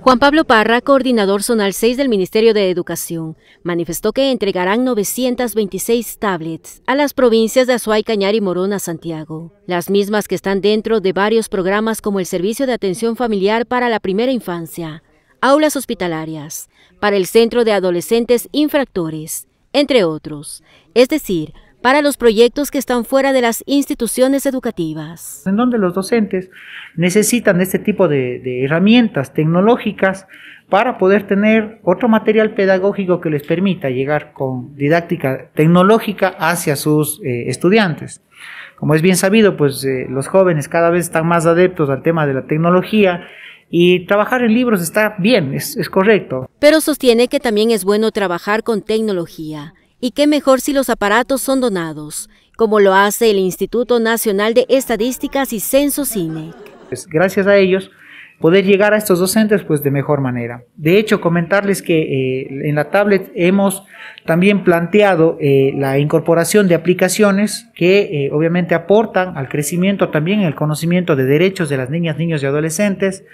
Juan Pablo Parra, coordinador zonal 6 del Ministerio de Educación, manifestó que entregarán 926 tablets a las provincias de Azuay, Cañar y Morona, Santiago, las mismas que están dentro de varios programas como el Servicio de Atención Familiar para la Primera Infancia, aulas hospitalarias, para el Centro de Adolescentes Infractores, entre otros, es decir, para los proyectos que están fuera de las instituciones educativas. En donde los docentes necesitan este tipo de, herramientas tecnológicas para poder tener otro material pedagógico que les permita llegar con didáctica tecnológica hacia sus eh, estudiantes. Como es bien sabido, pues eh, los jóvenes cada vez están más adeptos al tema de la tecnología y trabajar en libros está bien, es correcto. Pero sostiene que también es bueno trabajar con tecnología y qué mejor si los aparatos son donados, como lo hace el Instituto Nacional de Estadísticas y Censo CINEC. Pues, gracias a ellos poder llegar a estos docentes pues de mejor manera. De hecho, comentarles que eh, en la tablet hemos también planteado eh, la incorporación de aplicaciones que eh, obviamente aportan al crecimiento también el conocimiento de derechos de las niñas, niños y adolescentes.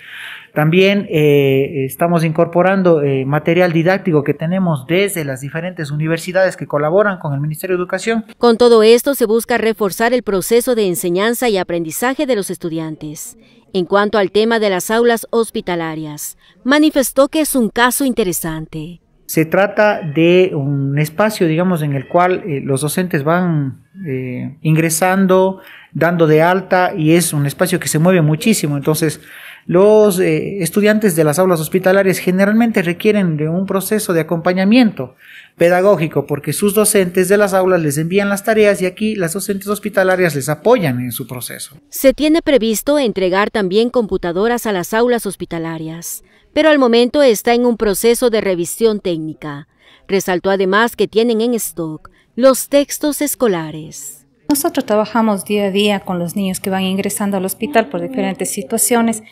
También eh, estamos incorporando material didáctico que tenemos desde las diferentes universidades que colaboran con el Ministerio de Educación. Con todo esto se busca reforzar el proceso de enseñanza y aprendizaje de los estudiantes. En cuanto al tema de las aulas hospitalarias, manifestó que es un caso interesante se trata de un espacio, digamos, en el cual eh, los docentes van eh, ingresando, dando de alta y es un espacio que se mueve muchísimo. Entonces, los eh, estudiantes de las aulas hospitalarias generalmente requieren de un proceso de acompañamiento pedagógico porque sus docentes de las aulas les envían las tareas y aquí las docentes hospitalarias les apoyan en su proceso. Se tiene previsto entregar también computadoras a las aulas hospitalarias, pero al momento está en un proceso de revisión técnica. Resaltó además que tienen en stock los textos escolares. Nosotros trabajamos día a día con los niños que van ingresando al hospital por diferentes situaciones,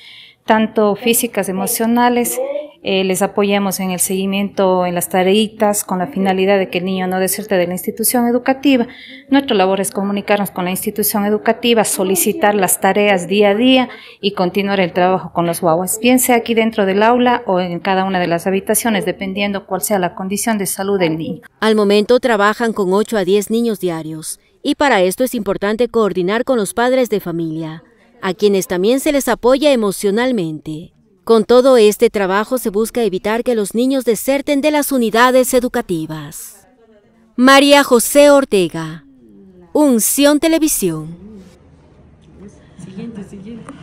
tanto físicas, emocionales. Eh, les apoyamos en el seguimiento, en las tareitas, con la finalidad de que el niño no deserte de la institución educativa. Nuestra labor es comunicarnos con la institución educativa, solicitar las tareas día a día y continuar el trabajo con los guaguas, bien sea aquí dentro del aula o en cada una de las habitaciones, dependiendo cuál sea la condición de salud del niño. Al momento trabajan con 8 a 10 niños diarios y para esto es importante coordinar con los padres de familia, a quienes también se les apoya emocionalmente. Con todo este trabajo se busca evitar que los niños deserten de las unidades educativas. María José Ortega, Unción Televisión. Siguiente, siguiente.